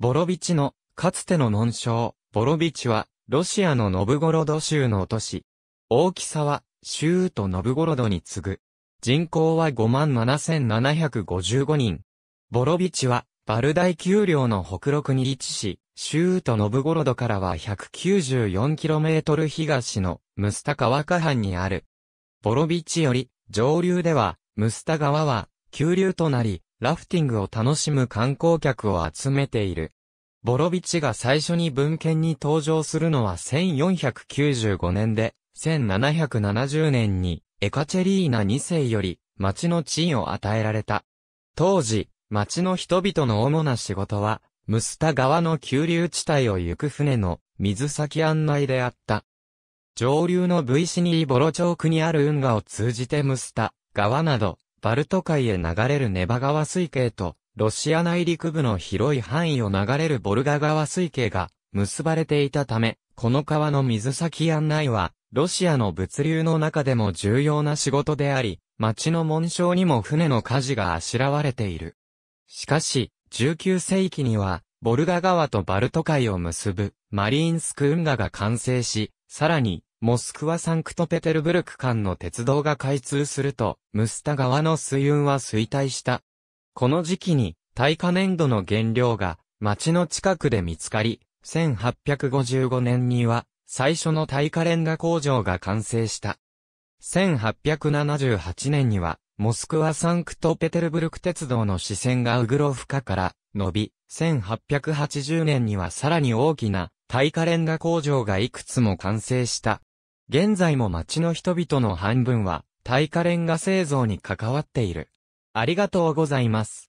ボロビチの、かつての紋章、ボロビチは、ロシアのノブゴロド州の都市。大きさは、州とノブゴロドに次ぐ。人口は57,755人。ボロビチは、バルダイ丘陵の北陸に位置し、州とノブゴロドからは 194km 東のムスタ川下畔にある。ボロビチより、上流では、ムスタ川は、急流となり、ラフティングを楽しむ観光客を集めている。ボロビチが最初に文献に登場するのは1495年で、1770年にエカチェリーナ2世より町の地位を与えられた。当時、町の人々の主な仕事は、ムスタ川の急流地帯を行く船の水先案内であった。上流の V シニーボロ町区にある運河を通じてムスタ川などバルト海へ流れるネバ川水系と、ロシア内陸部の広い範囲を流れるボルガ川水系が結ばれていたため、この川の水先案内は、ロシアの物流の中でも重要な仕事であり、町の紋章にも船の舵があしらわれている。しかし、19世紀には、ボルガ川とバルト海を結ぶ、マリーンスク運河が完成し、さらに、モスクワサンクトペテルブルク間の鉄道が開通すると、ムスタ川の水運は衰退した。この時期に、耐火粘土の原料が、町の近くで見つかり、1855年には、最初の耐火レンガ工場が完成した。1878年には、モスクワサンクトペテルブルク鉄道の支線がウグロフカから伸び、1880年にはさらに大きな耐火レンガ工場がいくつも完成した。現在も町の人々の半分は、耐火レンガ製造に関わっている。ありがとうございます。